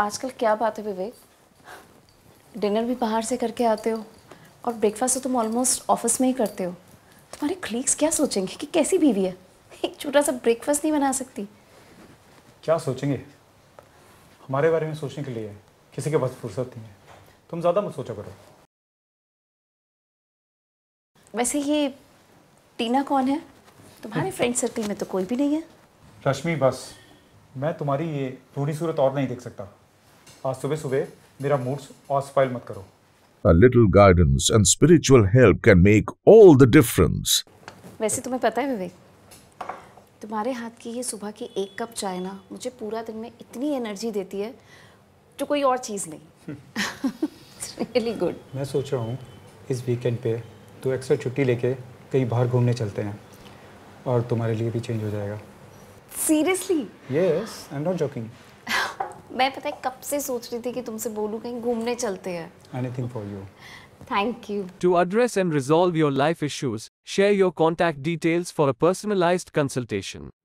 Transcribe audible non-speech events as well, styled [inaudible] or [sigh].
आजकल क्या बात है विवेक डिनर भी बाहर से करके आते हो और ब्रेकफास्ट तो तुम ऑलमोस्ट ऑफिस में ही करते हो तुम्हारे क्लीग्स क्या सोचेंगे कि कैसी बीवी है एक छोटा सा ब्रेकफास्ट नहीं बना सकती क्या सोचेंगे हमारे बारे में सोचने के लिए किसी के पास फुर्सत नहीं है तुम ज़्यादा मत सोचा करो वैसे ये टीना कौन है तुम्हारे फ्रेंड हम्म। सर्कल में तो कोई भी नहीं है रश्मि बस मैं तुम्हारी ये रूढ़ी सूरत और नहीं देख सकता आज सुबह सुबह मेरा मूड्स और स्पॉइल मत करो A little guidance and spiritual help can make all the difference. वैसे तुम्हें पता है विवेक तुम्हारे हाथ की ये सुबह की एक कप चाय ना मुझे पूरा दिन में इतनी एनर्जी देती है जो कोई और चीज़ नहीं रियली [laughs] गुड मैं सोच रहा हूँ इस वीकेंड पे तो एक्स्ट्रा छुट्टी लेके कहीं बाहर घूमने चलते हैं और तुम्हारे लिए भी चेंज हो जाएगा seriously yes I am not joking मैं पता है कब से सोच रही थी कि तुमसे बोलूं कहीं घूमने चलते हैं anything for you thank you to address and resolve your life issues share your contact details for a personalised consultation